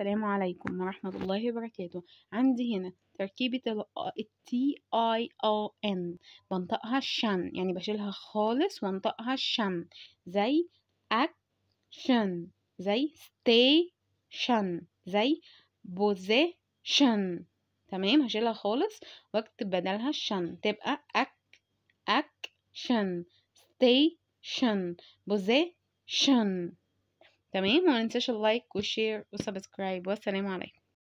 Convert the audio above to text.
السلام عليكم ورحمة الله وبركاته عندي هنا تركيبة ال T اي او ان بنطقها شن يعني بشيلها خالص وانطقها شن زي action زي station زي position تمام هشيلها خالص واكتب بدلها شن تبقى اك action station position تمام وما ننساش اللايك والشير والسبسكرايب والسلام عليكم